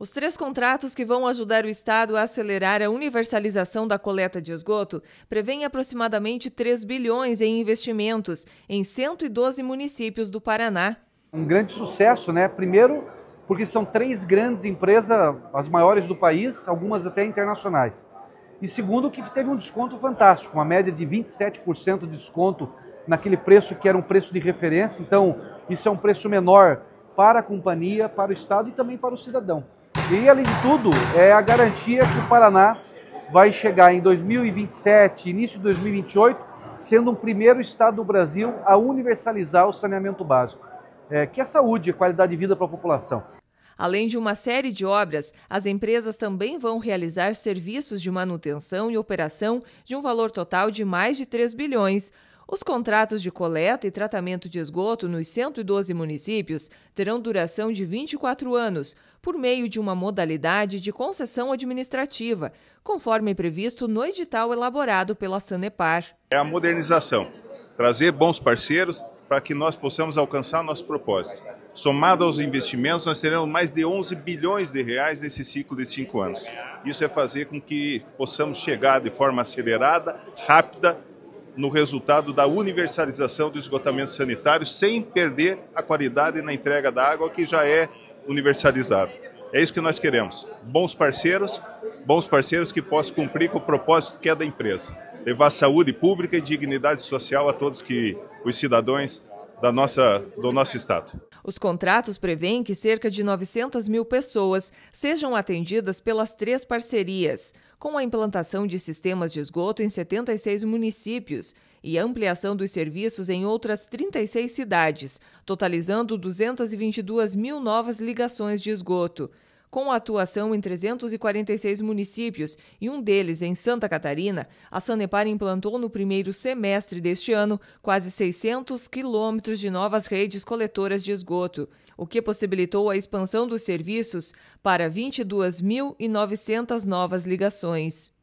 Os três contratos que vão ajudar o Estado a acelerar a universalização da coleta de esgoto prevêem aproximadamente 3 bilhões em investimentos em 112 municípios do Paraná. Um grande sucesso, né? Primeiro, porque são três grandes empresas, as maiores do país, algumas até internacionais. E segundo, que teve um desconto fantástico, uma média de 27% de desconto naquele preço que era um preço de referência. Então, isso é um preço menor para a companhia, para o Estado e também para o cidadão. E, além de tudo, é a garantia que o Paraná vai chegar em 2027, início de 2028, sendo o primeiro estado do Brasil a universalizar o saneamento básico, é, que é saúde e qualidade de vida para a população. Além de uma série de obras, as empresas também vão realizar serviços de manutenção e operação de um valor total de mais de 3 bilhões. Os contratos de coleta e tratamento de esgoto nos 112 municípios terão duração de 24 anos, por meio de uma modalidade de concessão administrativa, conforme previsto no edital elaborado pela Sanepar. É a modernização, trazer bons parceiros para que nós possamos alcançar nosso propósito. Somado aos investimentos, nós teremos mais de 11 bilhões de reais nesse ciclo de cinco anos. Isso é fazer com que possamos chegar de forma acelerada, rápida no resultado da universalização do esgotamento sanitário sem perder a qualidade na entrega da água que já é universalizada. É isso que nós queremos. Bons parceiros, bons parceiros que possam cumprir com o propósito que é da empresa. Levar saúde pública e dignidade social a todos que os cidadãos da nossa, do nosso Estado. Os contratos prevêem que cerca de 900 mil pessoas sejam atendidas pelas três parcerias, com a implantação de sistemas de esgoto em 76 municípios e ampliação dos serviços em outras 36 cidades, totalizando 222 mil novas ligações de esgoto. Com atuação em 346 municípios e um deles em Santa Catarina, a Sanepar implantou no primeiro semestre deste ano quase 600 quilômetros de novas redes coletoras de esgoto, o que possibilitou a expansão dos serviços para 22.900 novas ligações.